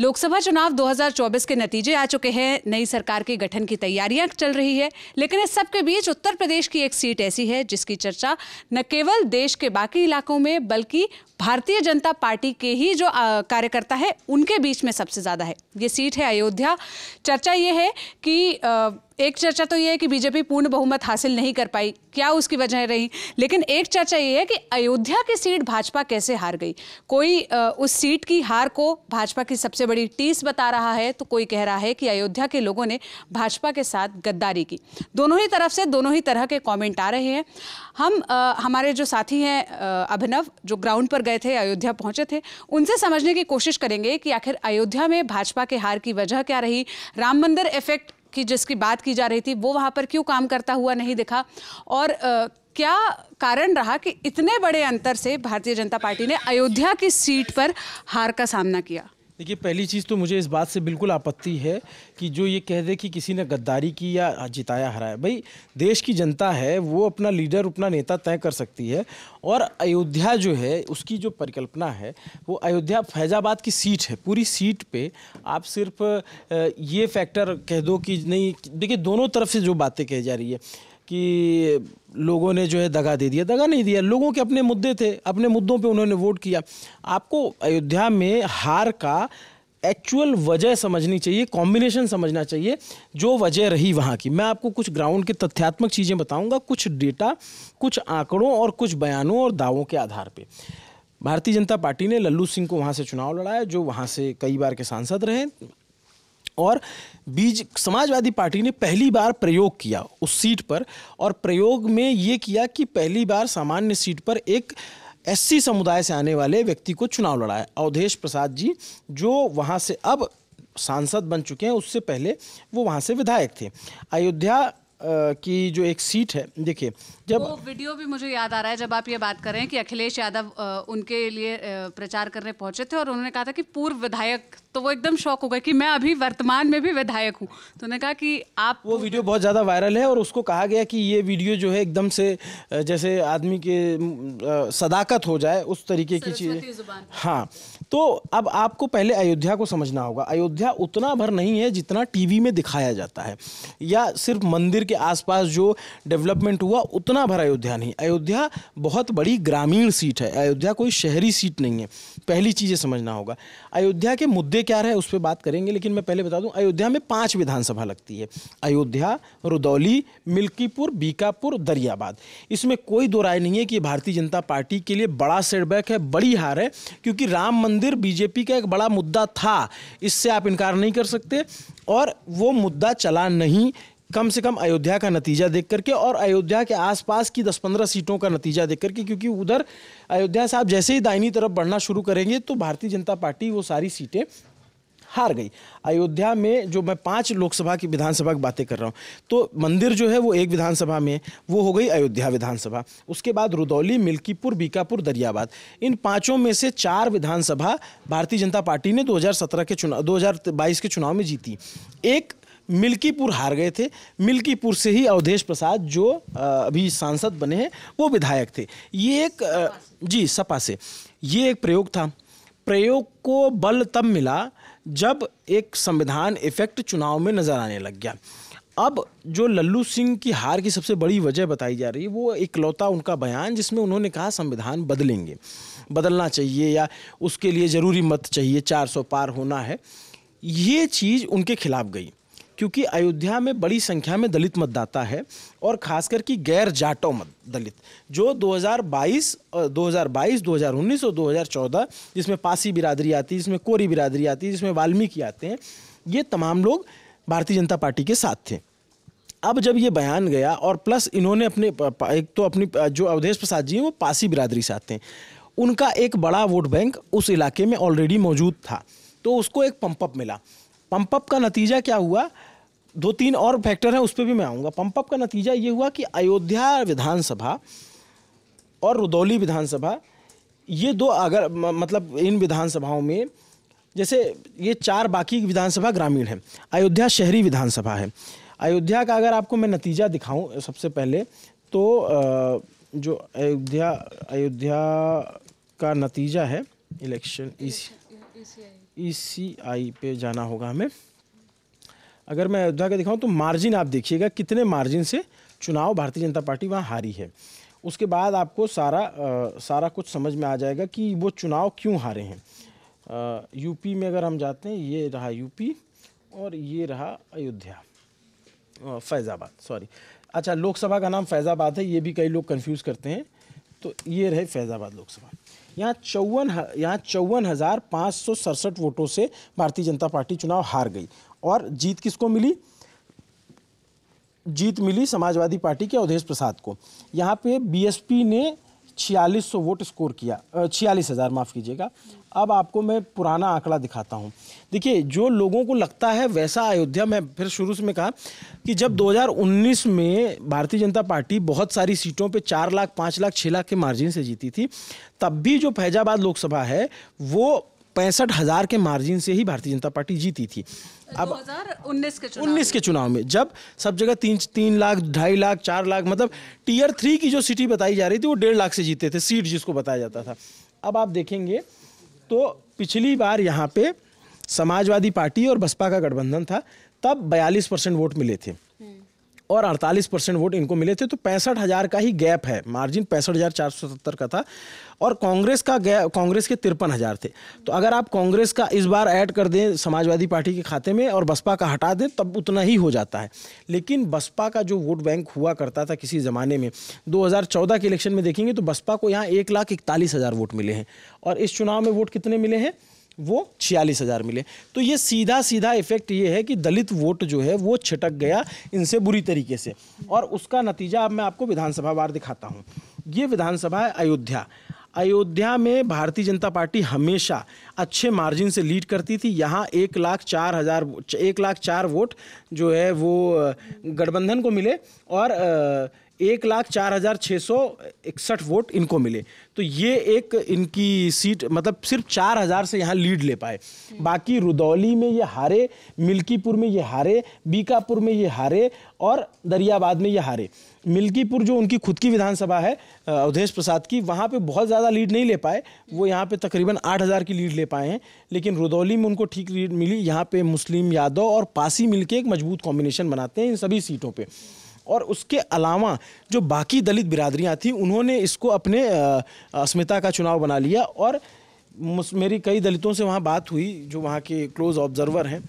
लोकसभा चुनाव 2024 के नतीजे आ चुके हैं नई सरकार के गठन की तैयारियां चल रही है लेकिन इस सबके बीच उत्तर प्रदेश की एक सीट ऐसी है जिसकी चर्चा न केवल देश के बाकी इलाकों में बल्कि भारतीय जनता पार्टी के ही जो कार्यकर्ता है उनके बीच में सबसे ज़्यादा है ये सीट है अयोध्या चर्चा ये है कि आ, एक चर्चा तो ये है कि बीजेपी पूर्ण बहुमत हासिल नहीं कर पाई क्या उसकी वजह रही लेकिन एक चर्चा ये है कि अयोध्या की सीट भाजपा कैसे हार गई कोई उस सीट की हार को भाजपा की सबसे बड़ी टीस बता रहा है तो कोई कह रहा है कि अयोध्या के लोगों ने भाजपा के साथ गद्दारी की दोनों ही तरफ से दोनों ही तरह के कॉमेंट आ रहे हैं हम आ, हमारे जो साथी हैं अभिनव जो ग्राउंड पर गए थे अयोध्या पहुंचे थे उनसे समझने की कोशिश करेंगे कि आखिर अयोध्या में भाजपा के हार की वजह क्या रही राम मंदिर इफेक्ट की जिसकी बात की जा रही थी वो वहाँ पर क्यों काम करता हुआ नहीं दिखा और आ, क्या कारण रहा कि इतने बड़े अंतर से भारतीय जनता पार्टी ने अयोध्या की सीट पर हार का सामना किया देखिए पहली चीज़ तो मुझे इस बात से बिल्कुल आपत्ति है कि जो ये कह दे कि किसी ने गद्दारी की या जिताया हराया भाई देश की जनता है वो अपना लीडर अपना नेता तय कर सकती है और अयोध्या जो है उसकी जो परिकल्पना है वो अयोध्या फैज़ाबाद की सीट है पूरी सीट पे आप सिर्फ ये फैक्टर कह दो कि नहीं देखिए दोनों तरफ से जो बातें कही जा रही है कि लोगों ने जो है दगा दे दिया दगा नहीं दिया लोगों के अपने मुद्दे थे अपने मुद्दों पे उन्होंने वोट किया आपको अयोध्या में हार का एक्चुअल वजह समझनी चाहिए कॉम्बिनेशन समझना चाहिए जो वजह रही वहाँ की मैं आपको कुछ ग्राउंड के तथ्यात्मक चीज़ें बताऊँगा कुछ डेटा कुछ आंकड़ों और कुछ बयानों और दावों के आधार पर भारतीय जनता पार्टी ने लल्लू सिंह को वहाँ से चुनाव लड़ाया जो वहाँ से कई बार के सांसद रहे और बीज समाजवादी पार्टी ने पहली बार प्रयोग किया उस सीट पर और प्रयोग में ये किया कि पहली बार सामान्य सीट पर एक एस समुदाय से आने वाले व्यक्ति को चुनाव लड़ा है अवधेश प्रसाद जी जो वहाँ से अब सांसद बन चुके हैं उससे पहले वो वहाँ से विधायक थे अयोध्या की जो एक सीट है देखिए जब वो वीडियो भी मुझे याद आ रहा है जब आप ये बात करें कि अखिलेश यादव उनके लिए प्रचार करने पहुंचे थे और उन्होंने कहा था कि पूर्व विधायक तो वो एकदम शौक हो गए कि मैं अभी वर्तमान में भी विधायक हूँ तो उन्होंने कहा कि आप वो वीडियो बहुत ज़्यादा वायरल है और उसको कहा गया कि ये वीडियो जो है एकदम से जैसे आदमी के सदाकत हो जाए उस तरीके की चीज़ हाँ तो अब आपको पहले अयोध्या को समझना होगा अयोध्या उतना भर नहीं है जितना टीवी में दिखाया जाता है या सिर्फ मंदिर के आसपास जो डेवलपमेंट हुआ उतना इतना भर अयोध्या नहीं अयोध्या बहुत बड़ी ग्रामीण सीट है अयोध्या कोई शहरी सीट नहीं है पहली चीज़ें समझना होगा अयोध्या के मुद्दे क्या रहे उस पर बात करेंगे लेकिन मैं पहले बता दूं अयोध्या में पांच विधानसभा लगती है अयोध्या रुदौली मिल्कीपुर बीकापुर दरियाबाद इसमें कोई दो राय नहीं है कि भारतीय जनता पार्टी के लिए बड़ा सेटबैक है बड़ी हार है क्योंकि राम मंदिर बीजेपी का एक बड़ा मुद्दा था इससे आप इनकार नहीं कर सकते और वो मुद्दा चला नहीं कम से कम अयोध्या का नतीजा देख करके और अयोध्या के आसपास की 10-15 सीटों का नतीजा देख करके क्योंकि उधर अयोध्या साहब जैसे ही दाहिनी तरफ बढ़ना शुरू करेंगे तो भारतीय जनता पार्टी वो सारी सीटें हार गई अयोध्या में जो मैं पांच लोकसभा की विधानसभा की बातें कर रहा हूँ तो मंदिर जो है वो एक विधानसभा में वो हो गई अयोध्या विधानसभा उसके बाद रुदौली मिल्कीपुर बीकापुर दरियाबाद इन पांचों में से चार विधानसभा भारतीय जनता पार्टी ने 2017 के चुनाव 2022 के चुनाव में जीती एक मिल्कीपुर हार गए थे मिल्कीपुर से ही अवधेश प्रसाद जो अभी सांसद बने हैं वो विधायक थे ये एक जी सपा से ये एक प्रयोग था प्रयोग को बल तब मिला जब एक संविधान इफेक्ट चुनाव में नज़र आने लग गया अब जो लल्लू सिंह की हार की सबसे बड़ी वजह बताई जा रही है वो इकलौता उनका बयान जिसमें उन्होंने कहा संविधान बदलेंगे बदलना चाहिए या उसके लिए ज़रूरी मत चाहिए 400 पार होना है ये चीज़ उनके खिलाफ गई क्योंकि अयोध्या में बड़ी संख्या में दलित मतदाता है और खासकर कि गैर जाटो मत दलित जो 2022 2022 2019 और 2014 जिसमें पासी बिरादरी आती है जिसमें कोरी बिरादरी आती है जिसमें वाल्मीकि आते हैं ये तमाम लोग भारतीय जनता पार्टी के साथ थे अब जब ये बयान गया और प्लस इन्होंने अपने एक तो अपनी जो अवधेश प्रसाद जी हैं वो पासी बिरादरी से आते हैं उनका एक बड़ा वोट बैंक उस इलाके में ऑलरेडी मौजूद था तो उसको एक पंपअप मिला पंपअप का नतीजा क्या हुआ दो तीन और फैक्टर हैं उस पर भी मैं आऊँगा पंपअप का नतीजा ये हुआ कि अयोध्या विधानसभा और रुदौली विधानसभा ये दो अगर मतलब इन विधानसभाओं में जैसे ये चार बाकी विधानसभा ग्रामीण है अयोध्या शहरी विधानसभा है अयोध्या का अगर आपको मैं नतीजा दिखाऊं सबसे पहले तो जो अयोध्या अयोध्या का नतीजा है इलेक्शन ई सी आई पे जाना होगा हमें अगर मैं अयोध्या का दिखाऊं तो मार्जिन आप देखिएगा कितने मार्जिन से चुनाव भारतीय जनता पार्टी वहाँ हारी है उसके बाद आपको सारा आ, सारा कुछ समझ में आ जाएगा कि वो चुनाव क्यों हारे हैं आ, यूपी में अगर हम जाते हैं ये रहा यूपी और ये रहा अयोध्या फैज़ाबाद सॉरी अच्छा लोकसभा का नाम फैज़ाबाद है ये भी कई लोग कंफ्यूज करते हैं तो ये रहे फैज़ाबाद लोकसभा यहाँ चौवन यहाँ चौवन हज़ार पाँच सौ सड़सठ वोटों से भारतीय जनता पार्टी चुनाव हार गई और जीत किसको मिली जीत मिली समाजवादी पार्टी के अवधेश प्रसाद को यहाँ पे बीएसपी ने छियालीस सौ वोट स्कोर किया छियालीस हज़ार माफ़ कीजिएगा अब आपको मैं पुराना आंकड़ा दिखाता हूँ देखिए जो लोगों को लगता है वैसा अयोध्या में फिर शुरू से कहा कि जब 2019 में भारतीय जनता पार्टी बहुत सारी सीटों पे चार लाख पाँच लाख छः लाख के मार्जिन से जीती थी तब भी जो फैजाबाद लोकसभा है वो पैंसठ हज़ार के मार्जिन से ही भारतीय जनता पार्टी जीती थी अब 2019 के चुनाव 19 के चुनाव में जब सब जगह तीन तीन लाख ढाई लाख चार लाख मतलब टीयर थ्री की जो सिटी बताई जा रही थी वो डेढ़ लाख से जीते थे सीट जिसको बताया जाता था अब आप देखेंगे तो पिछली बार यहाँ पे समाजवादी पार्टी और बसपा का गठबंधन था तब 42 परसेंट वोट मिले थे और 48 परसेंट वोट इनको मिले थे तो पैंसठ हज़ार का ही गैप है मार्जिन पैंसठ हज़ार चार सौ सत्तर का था और कांग्रेस का गैप कांग्रेस के तिरपन हज़ार थे तो अगर आप कांग्रेस का इस बार ऐड कर दें समाजवादी पार्टी के खाते में और बसपा का हटा दें तब उतना ही हो जाता है लेकिन बसपा का जो वोट बैंक हुआ करता था किसी ज़माने में 2014 के इलेक्शन में देखेंगे तो बसपा को यहाँ एक लाख इकतालीस हज़ार वोट मिले हैं और इस चुनाव में वोट कितने मिले हैं वो छियालीस हज़ार मिले तो ये सीधा सीधा इफेक्ट ये है कि दलित वोट जो है वो छिटक गया इनसे बुरी तरीके से और उसका नतीजा अब मैं आपको विधानसभा बार दिखाता हूँ ये विधानसभा है अयोध्या अयोध्या में भारतीय जनता पार्टी हमेशा अच्छे मार्जिन से लीड करती थी यहाँ एक लाख चार हज़ार एक लाख चार वोट जो है वो गठबंधन को मिले और एक लाख चार हज़ार छः सौ इकसठ वोट इनको मिले तो ये एक इनकी सीट मतलब सिर्फ चार हज़ार से यहाँ लीड ले पाए बाकी रुदौली में ये हारे मिल्कीपुर में ये हारे बीकापुर में ये हारे और दरियाबाद में ये हारे मिल्कीपुर जो उनकी खुद की विधानसभा है अवधेश प्रसाद की वहाँ पे बहुत ज़्यादा लीड नहीं ले पाए वो यहाँ पे तकरीबन आठ हज़ार की लीड ले पाए हैं लेकिन रुदौली में उनको ठीक लीड मिली यहाँ पे मुस्लिम यादव और पासी मिलके एक मजबूत कॉम्बिनेशन बनाते हैं इन सभी सीटों पर और उसके अलावा जो बाकी दलित बिरादरियाँ थीं उन्होंने इसको अपने अस्मिता का चुनाव बना लिया और मेरी कई दलितों से वहाँ बात हुई जो वहाँ के क्लोज ऑब्जर्वर हैं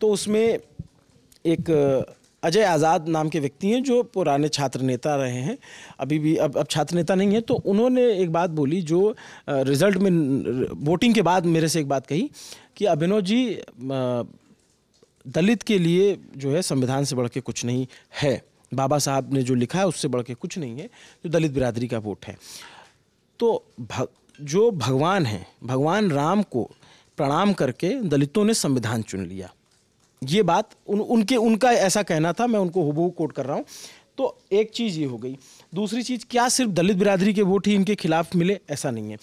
तो उसमें एक अजय आज़ाद नाम के व्यक्ति हैं जो पुराने छात्र नेता रहे हैं अभी भी अब अब छात्र नेता नहीं है तो उन्होंने एक बात बोली जो रिज़ल्ट में वोटिंग के बाद मेरे से एक बात कही कि अभिनव जी दलित के लिए जो है संविधान से बढ़ के कुछ नहीं है बाबा साहब ने जो लिखा है उससे बढ़ के कुछ नहीं है जो दलित बिरादरी का वोट है तो भग, जो भगवान हैं भगवान राम को प्रणाम करके दलितों ने संविधान चुन लिया ये बात उन उनके उनका ऐसा कहना था मैं उनको हुबहू कोट कर रहा हूँ तो एक चीज़ ये हो गई दूसरी चीज़ क्या सिर्फ दलित बिरादरी के वोट ही इनके खिलाफ मिले ऐसा नहीं है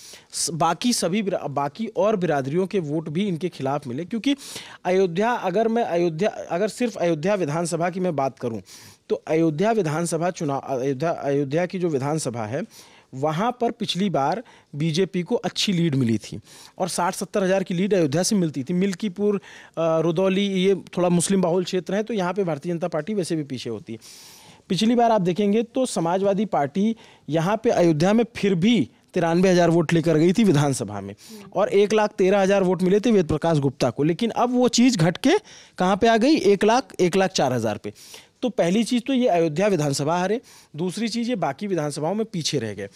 बाकी सभी बाकी और बिरादरियों के वोट भी इनके खिलाफ मिले क्योंकि अयोध्या अगर मैं अयोध्या अगर सिर्फ अयोध्या विधानसभा की मैं बात करूँ तो अयोध्या विधानसभा चुनाव अयोध्या अयोध्या की जो विधानसभा है वहाँ पर पिछली बार बीजेपी को अच्छी लीड मिली थी और साठ सत्तर हज़ार की लीड अयोध्या से मिलती थी मिल्कीपुर रुदौली ये थोड़ा मुस्लिम बाहुल क्षेत्र है तो यहाँ पे भारतीय जनता पार्टी वैसे भी पीछे होती है पिछली बार आप देखेंगे तो समाजवादी पार्टी यहाँ पे अयोध्या में फिर भी तिरानवे हज़ार वोट लेकर गई थी विधानसभा में और एक लाख तेरह हज़ार वोट मिले थे वेद प्रकाश गुप्ता को लेकिन अब वो चीज़ घट के कहाँ पे आ गई एक लाख एक लाख चार हज़ार पे तो पहली चीज़ तो ये अयोध्या विधानसभा हारे दूसरी चीज़ ये बाकी विधानसभाओं में पीछे रह गए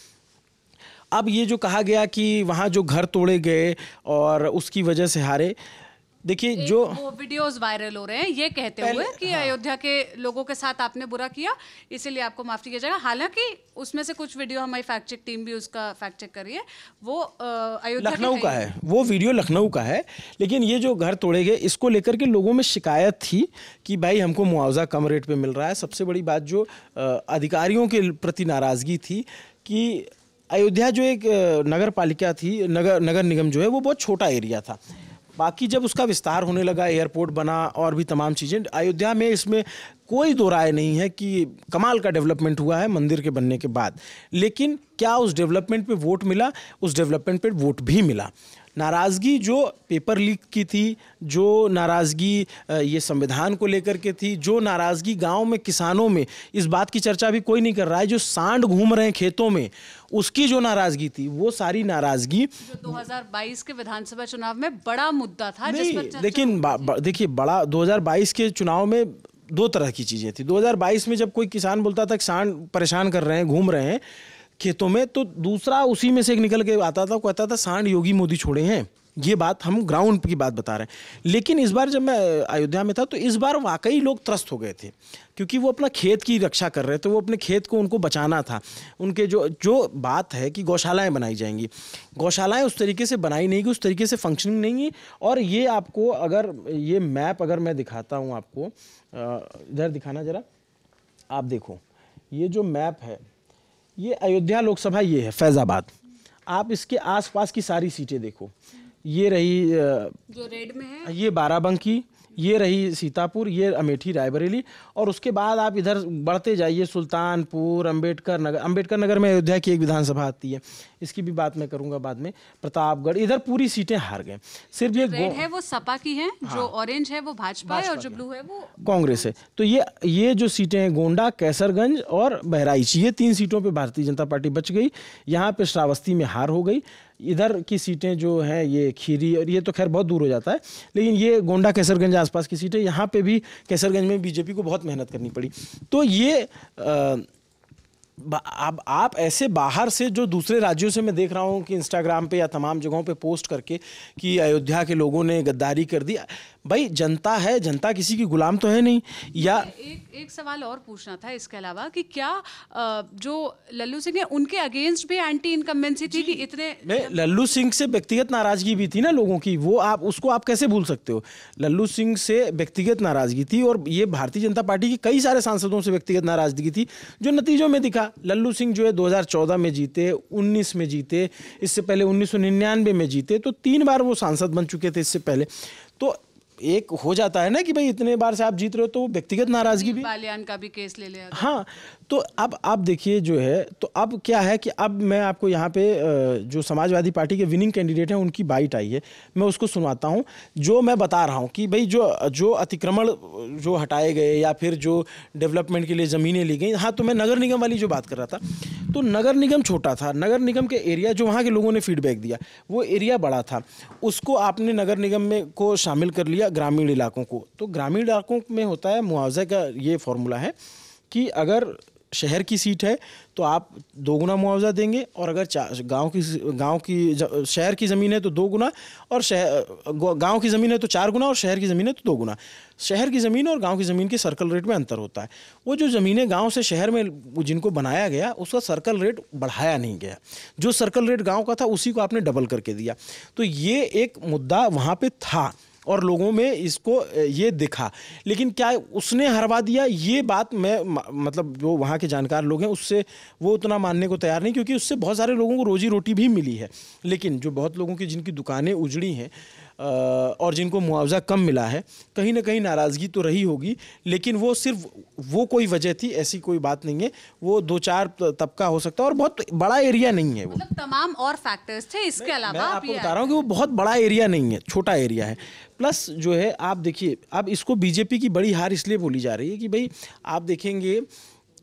अब ये जो कहा गया कि वहाँ जो घर तोड़े गए और उसकी वजह से हारे देखिए जो वीडियोस वायरल हो रहे हैं ये कहते हुए कि हाँ। अयोध्या के लोगों के साथ आपने बुरा किया इसीलिए आपको माफ किया जाएगा हालांकि उसमें से कुछ वीडियो हमारी फैक्ट चेक टीम भी उसका फैक्ट चेक करी है वो अयोध्या लखनऊ का है वो वीडियो लखनऊ का है लेकिन ये जो घर तोड़े गए इसको लेकर के लोगों में शिकायत थी कि भाई हमको मुआवजा कम रेट पर मिल रहा है सबसे बड़ी बात जो अधिकारियों के प्रति नाराज़गी थी कि अयोध्या जो एक नगर पालिका थी नगर नगर निगम जो है वो बहुत छोटा एरिया था बाकी जब उसका विस्तार होने लगा एयरपोर्ट बना और भी तमाम चीज़ें अयोध्या में इसमें कोई दो राय नहीं है कि कमाल का डेवलपमेंट हुआ है मंदिर के बनने के बाद लेकिन क्या उस डेवलपमेंट पे वोट मिला उस डेवलपमेंट पे वोट भी मिला नाराज़गी जो पेपर लीक की थी जो नाराज़गी ये संविधान को लेकर के थी जो नाराज़गी गांव में किसानों में इस बात की चर्चा भी कोई नहीं कर रहा है जो सांड घूम रहे हैं खेतों में उसकी जो नाराज़गी थी वो सारी नाराज़गी जो 2022 के विधानसभा चुनाव में बड़ा मुद्दा था नहीं लेकिन देखिए बड़ा 2022 के चुनाव में दो तरह की चीज़ें थी 2022 में जब कोई किसान बोलता था कि सांड परेशान कर रहे हैं घूम रहे हैं खेतों में तो दूसरा उसी में से एक निकल के आता था कहता था सांड योगी मोदी छोड़े हैं ये बात हम ग्राउंड की बात बता रहे हैं लेकिन इस बार जब मैं अयोध्या में था तो इस बार वाकई लोग त्रस्त हो गए थे क्योंकि वो अपना खेत की रक्षा कर रहे थे वो अपने खेत को उनको बचाना था उनके जो जो बात है कि गौशालाएं बनाई जाएंगी गौशालाएं उस तरीके से बनाई नहीं गई उस तरीके से फंक्शनिंग नहीं है और ये आपको अगर ये मैप अगर मैं दिखाता हूँ आपको इधर दिखाना ज़रा आप देखो ये जो मैप है ये अयोध्या लोकसभा ये है फैज़ाबाद आप इसके आसपास की सारी सीटें देखो ये रही जो रेड में है ये बाराबंकी ये रही सीतापुर ये अमेठी रायबरेली और उसके बाद आप इधर बढ़ते जाइए सुल्तानपुर अंबेडकर नगर अंबेडकर नगर में अयोध्या की एक विधानसभा आती है इसकी भी बात मैं करूंगा बाद में प्रतापगढ़ इधर पूरी सीटें हार गए सिर्फ ये रेड है वो सपा की है हाँ, जो ऑरेंज है वो भाजपा है और जो ब्लू है वो कांग्रेस है तो ये ये जो सीटें हैं गोंडा कैसरगंज और बहराइच ये तीन सीटों पर भारतीय जनता पार्टी बच गई यहाँ पे श्रावस्ती में हार हो गई इधर की सीटें जो हैं ये खीरी और ये तो खैर बहुत दूर हो जाता है लेकिन ये गोंडा कैसरगंज आसपास की सीटें यहाँ पे भी कैसरगंज में बीजेपी को बहुत मेहनत करनी पड़ी तो ये अब आप ऐसे बाहर से जो दूसरे राज्यों से मैं देख रहा हूँ कि इंस्टाग्राम पे या तमाम जगहों पे पोस्ट करके कि अयोध्या के लोगों ने गद्दारी कर दी भाई जनता है जनता किसी की गुलाम तो है नहीं या एक एक सवाल और पूछना था इसके अलावा कि क्या जो लल्लू सिंह है उनके अगेंस्ट भी एंटी इनकम्बेंसी थी कि इतने मैं लल्लू सिंह से व्यक्तिगत नाराजगी भी थी ना लोगों की वो आप उसको आप कैसे भूल सकते हो लल्लू सिंह से व्यक्तिगत नाराजगी थी और ये भारतीय जनता पार्टी के कई सारे सांसदों से व्यक्तिगत नाराजगी थी जो नतीजों में दिखा लल्लू सिंह जो है दो में जीते उन्नीस में जीते इससे पहले उन्नीस में जीते तो तीन बार वो सांसद बन चुके थे इससे पहले तो एक हो जाता है ना कि भाई इतने बार से आप जीत रहे हो तो व्यक्तिगत नाराजगी भी बालियान का भी केस ले लिया हाँ तो अब आप देखिए जो है तो अब क्या है कि अब मैं आपको यहाँ पे जो समाजवादी पार्टी के विनिंग कैंडिडेट हैं उनकी बाइट आई है मैं उसको सुनाता हूँ जो मैं बता रहा हूँ कि भाई जो जो अतिक्रमण जो हटाए गए या फिर जो डेवलपमेंट के लिए ज़मीनें ली गई हाँ तो मैं नगर निगम वाली जो बात कर रहा था तो नगर निगम छोटा था नगर निगम के एरिया जो वहाँ के लोगों ने फीडबैक दिया वो एरिया बड़ा था उसको आपने नगर निगम में को शामिल कर लिया या ग्रामीण इलाकों को तो ग्रामीण इलाकों में होता है मुआवजे का ये फार्मूला है कि अगर शहर की सीट है तो आप दो गुना मुआवजा देंगे और अगर गांव की गांव की शहर की ज़मीन है तो दो गुना और शहर गांव की ज़मीन है तो चार गुना और शहर की ज़मीन है तो दो गुना शहर की ज़मीन और गांव की ज़मीन के सर्कल रेट में अंतर होता है वो जो ज़मीनें गांव से शहर में जिनको बनाया गया उसका सर्कल रेट बढ़ाया नहीं गया जो सर्कल रेट गाँव का था उसी को आपने डबल करके दिया तो ये एक मुद्दा वहाँ पर था और लोगों में इसको ये दिखा लेकिन क्या उसने हरवा दिया ये बात मैं मतलब जो वहाँ के जानकार लोग हैं उससे वो उतना मानने को तैयार नहीं क्योंकि उससे बहुत सारे लोगों को रोजी रोटी भी मिली है लेकिन जो बहुत लोगों की जिनकी दुकानें उजड़ी हैं और जिनको मुआवजा कम मिला है कहीं ना कहीं नाराज़गी तो रही होगी लेकिन वो सिर्फ वो कोई वजह थी ऐसी कोई बात नहीं है वो दो चार तबका हो सकता है और बहुत बड़ा एरिया नहीं है वो मतलब तमाम और फैक्टर्स थे इसके अलावा मैं आपको बता रहा हूँ कि वो बहुत बड़ा एरिया नहीं है छोटा एरिया है प्लस जो है आप देखिए अब इसको बीजेपी की बड़ी हार इसलिए बोली जा रही है कि भाई आप देखेंगे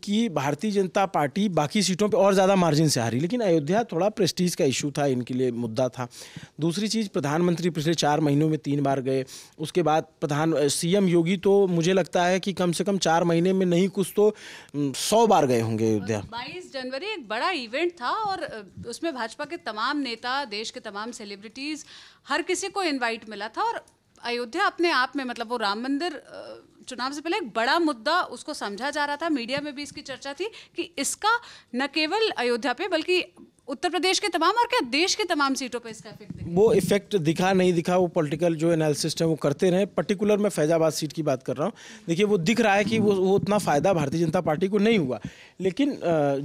कि भारतीय जनता पार्टी बाकी सीटों पे और ज़्यादा मार्जिन से हारी लेकिन अयोध्या थोड़ा प्रेस्टीज का इशू था इनके लिए मुद्दा था दूसरी चीज़ प्रधानमंत्री पिछले चार महीनों में तीन बार गए उसके बाद प्रधान सीएम योगी तो मुझे लगता है कि कम से कम चार महीने में नहीं कुछ तो सौ बार गए होंगे अयोध्या बाईस जनवरी एक बड़ा इवेंट था और उसमें भाजपा के तमाम नेता देश के तमाम सेलिब्रिटीज़ हर किसी को इन्वाइट मिला था और अयोध्या अपने आप में मतलब वो राम मंदिर चुनाव से पहले एक बड़ा मुद्दा उसको समझा जा रहा था मीडिया में भी इसकी चर्चा थी कि इसका न केवल अयोध्या पे बल्कि उत्तर प्रदेश के तमाम और क्या देश के तमाम सीटों पर इसका इफेक्ट वो इफेक्ट दिखा नहीं दिखा वो पॉलिटिकल जो एनालिसिस है वो करते रहे पर्टिकुलर मैं फैजाबाद सीट की बात कर रहा हूँ देखिए वो दिख रहा है कि वो वो उतना फ़ायदा भारतीय जनता पार्टी को नहीं हुआ लेकिन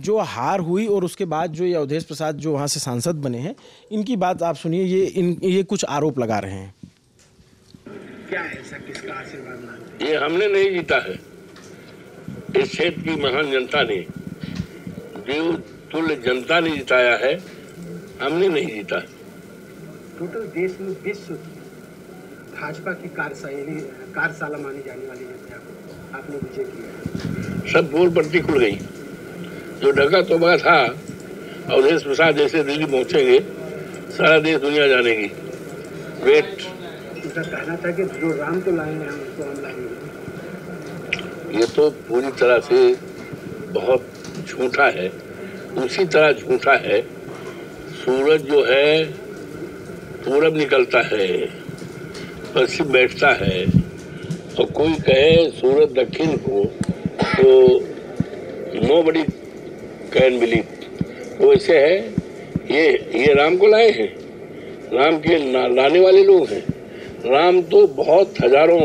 जो हार हुई और उसके बाद जो ये अवधेश प्रसाद जो वहाँ से सांसद बने हैं इनकी बात आप सुनिए ये इन ये कुछ आरोप लगा रहे हैं क्या ऐसा किसका आशीर्वाद मांगते ये हमने नहीं जीता है इस क्षेत्र की महान जनता ने देव तुल्य जनता ने जिताया है हमने नहीं जीता टोटल देश में विश्व भाजपा की कार्यशैली कार्यशाला मानी जाने वाली है आपने विजय किया सब बोल पट्टी खुल गई जो ढका बड़ा तो था अवधेश प्रसाद जैसे दिल्ली पहुंचेंगे सारा देश दुनिया जानेगी वेट उनका कहना था कि जो राम तो लाएंगे हम उसको हम लाएंगे ये तो पूरी तरह से बहुत झूठा है उसी तरह झूठा है सूरज जो है पूरब निकलता है पश्चिम बैठता है और कोई कहे सूरज दक्षिण को तो नो बड़ी कैन बिलीव वो ऐसे है ये ये राम को लाए हैं राम के लाने वाले लोग हैं राम तो बहुत हजारों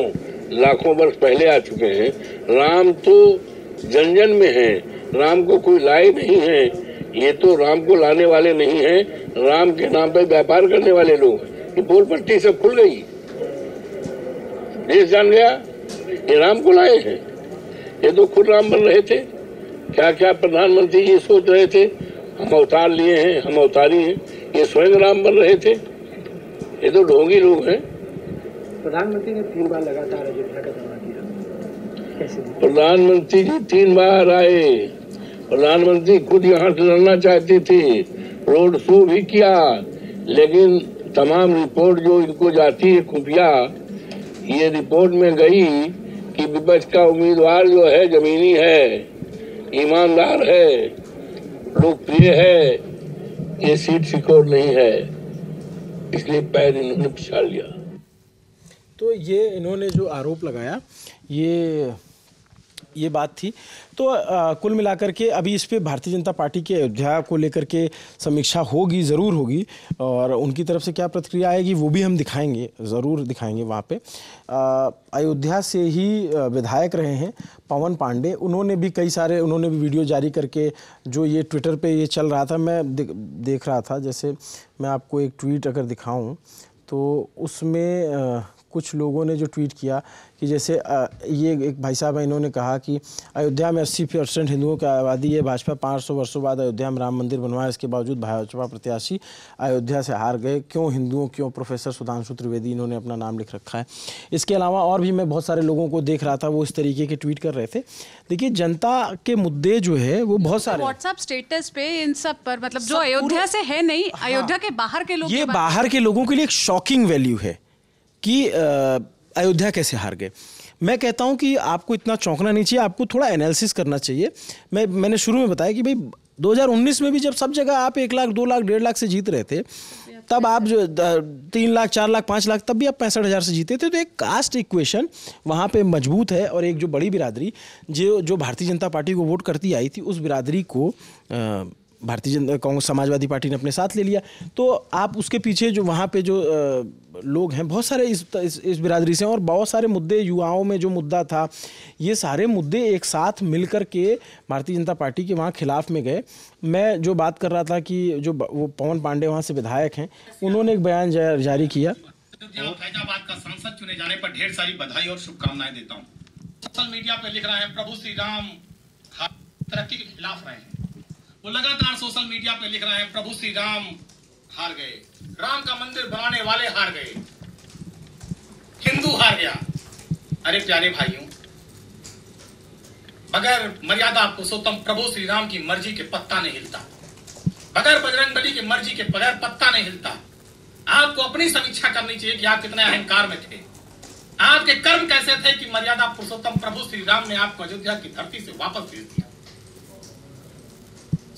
लाखों वर्ष पहले आ चुके हैं राम तो जन जन में है राम को कोई लाए नहीं है ये तो राम को लाने वाले नहीं है राम के नाम पर व्यापार करने वाले लोग ये बोल पट्टी सब खुल गई देश जान गया ये राम को लाए हैं ये तो खुद राम बन रहे थे क्या क्या प्रधानमंत्री ये सोच रहे थे हम अवतार लिए हैं हम अवतारी हैं ये स्वयं राम बन रहे थे ये तो ढोंगी लोग हैं प्रधानमंत्री ने तीन बार लगातार अयोध्या का दौरा किया प्रधानमंत्री जी तीन बार आए प्रधानमंत्री खुद यहाँ से लड़ना चाहती थी रोड शो भी किया लेकिन तमाम रिपोर्ट जो इनको जाती है खुफिया ये रिपोर्ट में गई कि विपक्ष का उम्मीदवार जो है जमीनी है ईमानदार है लोकप्रिय है ये सीट सिक्योर नहीं है इसलिए पैर इन्होंने पिछाड़ लिया तो ये इन्होंने जो आरोप लगाया ये ये बात थी तो आ, कुल मिलाकर के अभी इस पर भारतीय जनता पार्टी के अयोध्या को लेकर के समीक्षा होगी ज़रूर होगी और उनकी तरफ से क्या प्रतिक्रिया आएगी वो भी हम दिखाएंगे ज़रूर दिखाएंगे वहाँ पे अयोध्या से ही विधायक रहे हैं पवन पांडे उन्होंने भी कई सारे उन्होंने भी वीडियो जारी करके जो ये ट्विटर पर ये चल रहा था मैं देख रहा था जैसे मैं आपको एक ट्वीट अगर दिखाऊँ तो उसमें आ, कुछ लोगों ने जो ट्वीट किया कि जैसे ये एक भाई साहब हैं इन्होंने कहा कि अयोध्या में अस्सी परसेंट हिंदुओं की आबादी है भाजपा पाँच सौ वर्षों बाद अयोध्या में राम मंदिर बनवाया इसके बावजूद भाजपा प्रत्याशी अयोध्या से हार गए क्यों हिंदुओं क्यों प्रोफेसर सुधांशु त्रिवेदी इन्होंने अपना नाम लिख रखा है इसके अलावा और भी मैं बहुत सारे लोगों को देख रहा था वो इस तरीके के ट्वीट कर रहे थे देखिए जनता के मुद्दे जो है वो बहुत सारे व्हाट्सएप स्टेटस पे इन सब पर मतलब जो अयोध्या से है नहीं हाँ। अयोध्या के बाहर के लोग ये बाहर के लोगों के लिए एक शॉकिंग वैल्यू है कि अयोध्या कैसे हार गए मैं कहता हूं कि आपको इतना चौंकना नहीं चाहिए आपको थोड़ा एनालिसिस करना चाहिए मैं मैंने शुरू में बताया कि भाई 2019 में भी जब सब जगह आप एक लाख दो लाख डेढ़ लाख से जीत रहे थे तब आप जो तीन लाख चार लाख पाँच लाख तब भी आप पैंसठ हज़ार से जीते थे तो एक कास्ट इक्वेशन वहाँ पे मजबूत है और एक जो बड़ी बिरादरी जो जो भारतीय जनता पार्टी को वोट करती आई थी उस बिरादरी को आ, भारतीय जनता कांग्रेस समाजवादी पार्टी ने अपने साथ ले लिया तो आप उसके पीछे जो वहाँ पे जो लोग हैं बहुत सारे इस इस, इस बिरादरी से और बहुत सारे मुद्दे युवाओं में जो मुद्दा था ये सारे मुद्दे एक साथ मिलकर के भारतीय जनता पार्टी के वहाँ खिलाफ में गए मैं जो बात कर रहा था कि जो वो पवन पांडे वहाँ से विधायक हैं उन्होंने एक बयान जारी किया फैजाबाद का चुने जाने पर ढेर सारी बधाई और शुभकामनाएं देता हूँ सोशल मीडिया पर लिख प्रभु श्री राम तरक्की के खिलाफ रहे हैं वो लगातार सोशल मीडिया पे लिख रहे हैं प्रभु श्री राम हार गए राम का मंदिर बनाने वाले हार गए हिंदू हार गया अरे प्यारे भाइयों बगैर मर्यादा पुरुषोत्तम प्रभु श्री राम की मर्जी के पत्ता नहीं हिलता बगैर बजरंग बली की मर्जी के बगैर पत्ता नहीं हिलता आपको अपनी समीक्षा करनी चाहिए कि आप कितने अहंकार में थे आपके कर्म कैसे थे कि मर्यादा पुरुषोत्तम प्रभु श्री राम ने आपको अयोध्या की धरती से वापस भेज दिया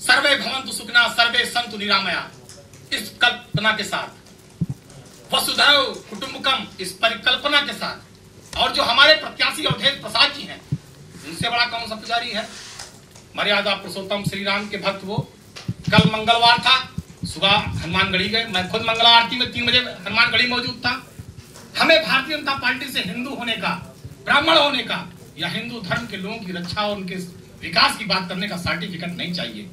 सर्वे भवंतु सुखना सर्वे संतु निरामया इस कल्पना के साथ वसुधैव कुटुंबकम इस परिकल्पना के साथ और जो हमारे प्रत्याशी अवधेश प्रसाद जी हैं उनसे बड़ा कौन सा पुजारी है मर्यादा पुरुषोत्तम श्री राम के भक्त वो कल मंगलवार था सुबह हनुमानगढ़ी गए मैं खुद मंगला आरती में तीन बजे हनुमानगढ़ी मौजूद था हमें भारतीय जनता पार्टी से हिंदू होने का ब्राह्मण होने का या हिंदू धर्म के लोगों की रक्षा और उनके विकास की बात करने का सर्टिफिकेट नहीं चाहिए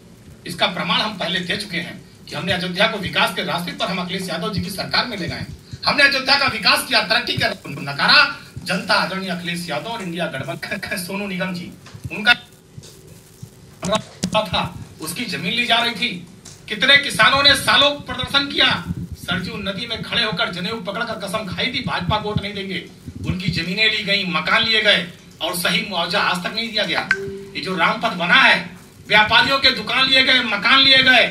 इसका प्रमाण हम पहले दे चुके हैं कि हमने अयोध्या को विकास के रास्ते पर हम अखिलेश यादव जी की सरकार में ले गए हमने अयोध्या का विकास किया तरक्की कर नकारा जनता आदरणीय अखिलेश यादव और इंडिया गठबंधन सोनू निगम जी उनका था उसकी जमीन ली जा रही थी कितने किसानों ने सालों प्रदर्शन किया सरजू नदी में खड़े होकर जनेऊ पकड़कर कसम खाई थी भाजपा को वोट नहीं देंगे उनकी जमीनें ली गई मकान लिए गए और सही मुआवजा आज तक नहीं दिया गया ये जो रामपथ बना है व्यापारियों के दुकान लिए गए मकान लिए गए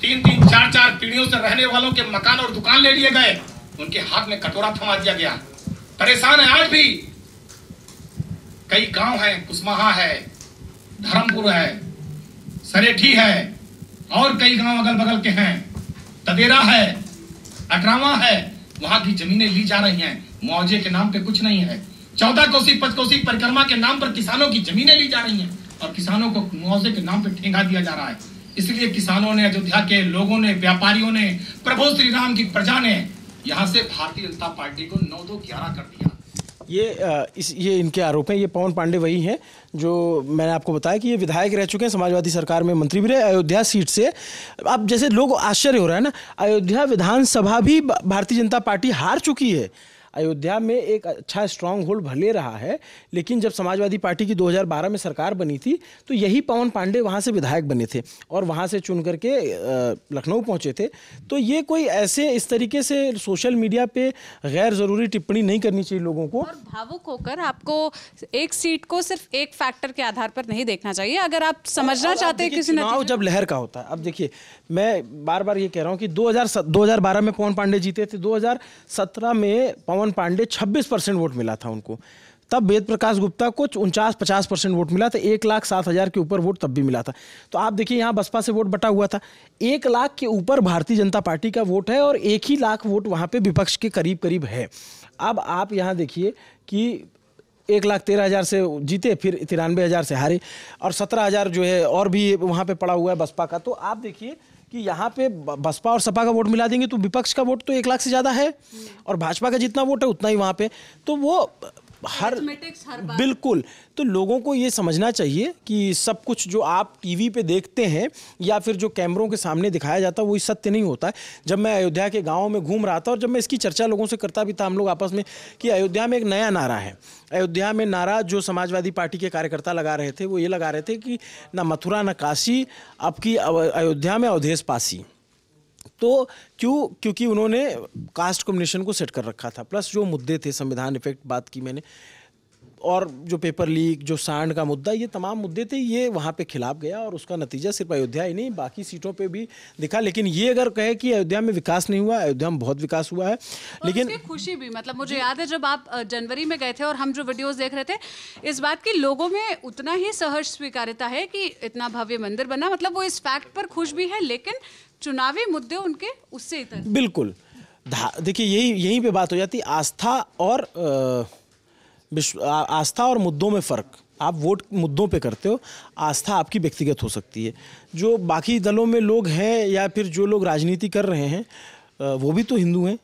तीन तीन चार चार पीढ़ियों से रहने वालों के मकान और दुकान ले लिए गए उनके हाथ में कटोरा थमा दिया गया परेशान है आज भी कई गांव है कुशमाहा है धर्मपुर है सरेठी है और कई गांव अगल बगल के हैं तदेरा है अटरावा है वहां भी जमीनें ली जा रही हैं मुआवजे के नाम पे कुछ नहीं है चौदह कोसी पचकोसी परिक्रमा के नाम पर किसानों की जमीनें ली जा रही हैं और किसानों को मुआवजे के नाम पर ठेंगा दिया जा रहा है इसलिए किसानों ने अयोध्या के लोगों ने व्यापारियों ने प्रभु श्री राम की प्रजा ने यहाँ से भारतीय जनता पार्टी को नौ दो ग्यारह कर दिया ये इस ये इनके आरोप हैं ये पवन पांडे वही हैं जो मैंने आपको बताया कि ये विधायक रह चुके हैं समाजवादी सरकार में मंत्री भी रहे अयोध्या सीट से अब जैसे लोग आश्चर्य हो रहा है ना अयोध्या विधानसभा भी भारतीय जनता पार्टी हार चुकी है अयोध्या में एक अच्छा स्ट्रांग होल्ड भले रहा है लेकिन जब समाजवादी पार्टी की 2012 में सरकार बनी थी तो यही पवन पांडे वहाँ से विधायक बने थे और वहाँ से चुन करके लखनऊ पहुँचे थे तो ये कोई ऐसे इस तरीके से सोशल मीडिया पे गैर ज़रूरी टिप्पणी नहीं करनी चाहिए लोगों को और भावुक होकर आपको एक सीट को सिर्फ एक फैक्टर के आधार पर नहीं देखना चाहिए अगर आप समझना चाहते हैं किसी चुनाव तो- जब लहर का होता है अब देखिए मैं बार बार ये कह रहा हूँ कि दो 2012 में पवन पांडे जीते थे 2017 में पवन पवन पांडे 26 परसेंट वोट मिला था उनको तब वेद प्रकाश गुप्ता को उनचास पचास परसेंट वोट मिला था एक लाख सात हज़ार के ऊपर वोट तब भी मिला था तो आप देखिए यहाँ बसपा से वोट बटा हुआ था एक लाख के ऊपर भारतीय जनता पार्टी का वोट है और एक ही लाख वोट वहाँ पे विपक्ष के करीब करीब है अब आप यहाँ देखिए कि एक लाख तेरह हज़ार से जीते फिर तिरानवे हज़ार से हारे और सत्रह हज़ार जो है और भी वहाँ पे पड़ा हुआ है बसपा का तो आप देखिए कि यहाँ पे बसपा और सपा का वोट मिला देंगे तो विपक्ष का वोट तो एक लाख से ज़्यादा है और भाजपा का जितना वोट है उतना ही वहाँ पे तो वो तो हर बिल्कुल तो लोगों को ये समझना चाहिए कि सब कुछ जो आप टीवी पे देखते हैं या फिर जो कैमरों के सामने दिखाया जाता है वही सत्य नहीं होता है जब मैं अयोध्या के गाँव में घूम रहा था और जब मैं इसकी चर्चा लोगों से करता भी था हम लोग आपस में कि अयोध्या में एक नया नारा है अयोध्या में नारा जो समाजवादी पार्टी के कार्यकर्ता लगा रहे थे वो ये लगा रहे थे कि ना मथुरा ना काशी अब की अयोध्या में अवधेश पासी तो क्यों क्योंकि उन्होंने कास्ट कम्युनिकेशन को सेट कर रखा था प्लस जो मुद्दे थे संविधान इफेक्ट बात की मैंने और जो पेपर लीक जो सांड का मुद्दा ये तमाम मुद्दे थे ये वहाँ पे खिलाफ गया और उसका नतीजा सिर्फ अयोध्या ही नहीं बाकी सीटों पे भी दिखा लेकिन ये अगर कहे कि अयोध्या में विकास नहीं हुआ अयोध्या में बहुत विकास हुआ है लेकिन खुशी भी मतलब मुझे याद है जब आप जनवरी में गए थे और हम जो वीडियोज देख रहे थे इस बात की लोगों में उतना ही सहज स्वीकारिता है कि इतना भव्य मंदिर बना मतलब वो इस फैक्ट पर खुश भी है लेकिन चुनावी मुद्दे उनके उससे इतर बिल्कुल देखिए यही यहीं पे बात हो जाती आस्था और विश्व आस्था और मुद्दों में फ़र्क आप वोट मुद्दों पे करते हो आस्था आपकी व्यक्तिगत हो सकती है जो बाकी दलों में लोग हैं या फिर जो लोग राजनीति कर रहे हैं वो भी तो हिंदू हैं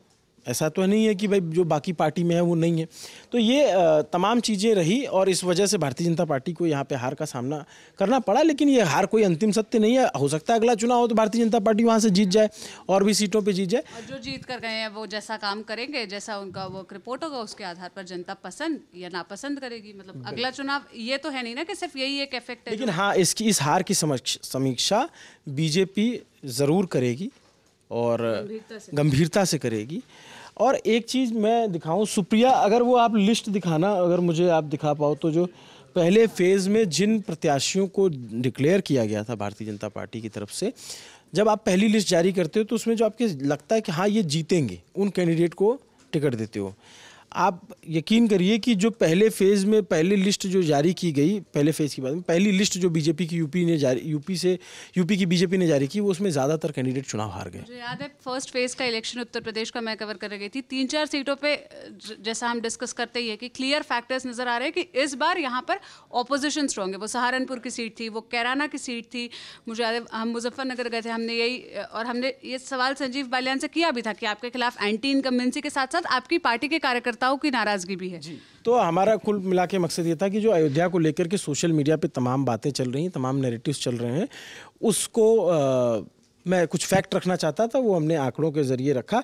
ऐसा तो नहीं है कि भाई जो बाकी पार्टी में है वो नहीं है तो ये तमाम चीज़ें रही और इस वजह से भारतीय जनता पार्टी को यहाँ पे हार का सामना करना पड़ा लेकिन ये हार कोई अंतिम सत्य नहीं है हो सकता है अगला चुनाव हो तो भारतीय जनता पार्टी वहाँ से जीत जाए और भी सीटों पर जीत जाए जो जीत कर गए हैं वो जैसा काम करेंगे जैसा उनका वो रिपोर्ट होगा उसके आधार पर जनता पसंद या नापसंद करेगी मतलब अगला चुनाव ये तो है नहीं ना कि सिर्फ यही एक इफेक्ट है लेकिन हाँ इसकी इस हार की समीक्षा बीजेपी ज़रूर करेगी और गंभीरता से, गंभीरता से करेगी और एक चीज़ मैं दिखाऊं सुप्रिया अगर वो आप लिस्ट दिखाना अगर मुझे आप दिखा पाओ तो जो पहले फेज़ में जिन प्रत्याशियों को डिक्लेयर किया गया था भारतीय जनता पार्टी की तरफ से जब आप पहली लिस्ट जारी करते हो तो उसमें जो आपके लगता है कि हाँ ये जीतेंगे उन कैंडिडेट को टिकट देते हो आप यकीन करिए कि जो पहले फेज़ में पहले लिस्ट जो जारी की गई पहले फेज़ की बात में पहली लिस्ट जो बीजेपी की यूपी ने जारी यूपी से यूपी की बीजेपी ने जारी की वो उसमें ज़्यादातर कैंडिडेट चुनाव हार गए मुझे याद है फर्स्ट फेज़ का इलेक्शन उत्तर प्रदेश का मैं कवर कर गई थी तीन चार सीटों पर जैसा हम डिस्कस करते ही है कि क्लियर फैक्टर्स नज़र आ रहे हैं कि इस बार यहाँ पर ऑपोजिशन स्ट्रॉन्ग है वो सहारनपुर की सीट थी वो कैराना की सीट थी मुझे याद है हम मुजफ्फरनगर गए थे हमने यही और हमने ये सवाल संजीव बालियान से किया भी था कि आपके खिलाफ एंटी इनकम्बेंसी के साथ साथ आपकी पार्टी के कार्यकर्ता कार्यकर्ताओं की नाराजगी भी है तो हमारा कुल मिला के मकसद ये था कि जो अयोध्या को लेकर के सोशल मीडिया पे तमाम बातें चल रही हैं तमाम नेरेटिव्स चल रहे हैं उसको आ, मैं कुछ फैक्ट रखना चाहता था वो हमने आंकड़ों के जरिए रखा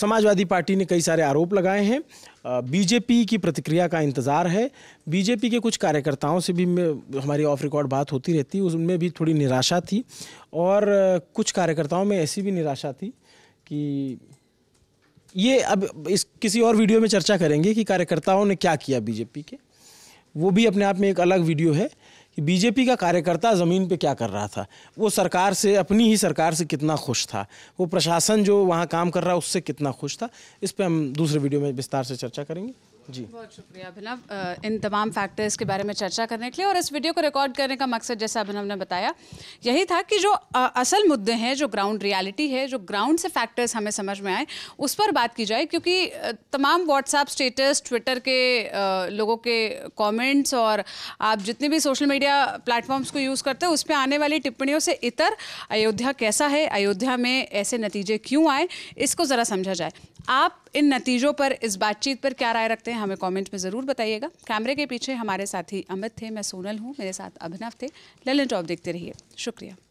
समाजवादी पार्टी ने कई सारे आरोप लगाए हैं बीजेपी की प्रतिक्रिया का इंतज़ार है बीजेपी के कुछ कार्यकर्ताओं से भी हमारी ऑफ रिकॉर्ड बात होती रहती उसमें भी थोड़ी निराशा थी और कुछ कार्यकर्ताओं में ऐसी भी निराशा थी कि ये अब इस किसी और वीडियो में चर्चा करेंगे कि कार्यकर्ताओं ने क्या किया बीजेपी के वो भी अपने आप में एक अलग वीडियो है कि बीजेपी का कार्यकर्ता ज़मीन पे क्या कर रहा था वो सरकार से अपनी ही सरकार से कितना खुश था वो प्रशासन जो वहाँ काम कर रहा है उससे कितना खुश था इस पर हम दूसरे वीडियो में विस्तार से चर्चा करेंगे जी बहुत शुक्रिया अभिनव इन तमाम फैक्टर्स के बारे में चर्चा करने के लिए और इस वीडियो को रिकॉर्ड करने का मकसद जैसा अभिनव ने बताया यही था कि जो असल मुद्दे हैं जो ग्राउंड रियलिटी है जो ग्राउंड से फैक्टर्स हमें समझ में आए उस पर बात की जाए क्योंकि तमाम व्हाट्सएप स्टेटस ट्विटर के लोगों के कॉमेंट्स और आप जितने भी सोशल मीडिया प्लेटफॉर्म्स को यूज़ करते हैं उस पर आने वाली टिप्पणियों से इतर अयोध्या कैसा है अयोध्या में ऐसे नतीजे क्यों आए इसको ज़रा समझा जाए आप इन नतीजों पर इस बातचीत पर क्या राय रखते हैं हमें कमेंट में ज़रूर बताइएगा कैमरे के पीछे हमारे साथी अमित थे मैं सोनल हूँ मेरे साथ अभिनव थे ललन टॉप देखते रहिए शुक्रिया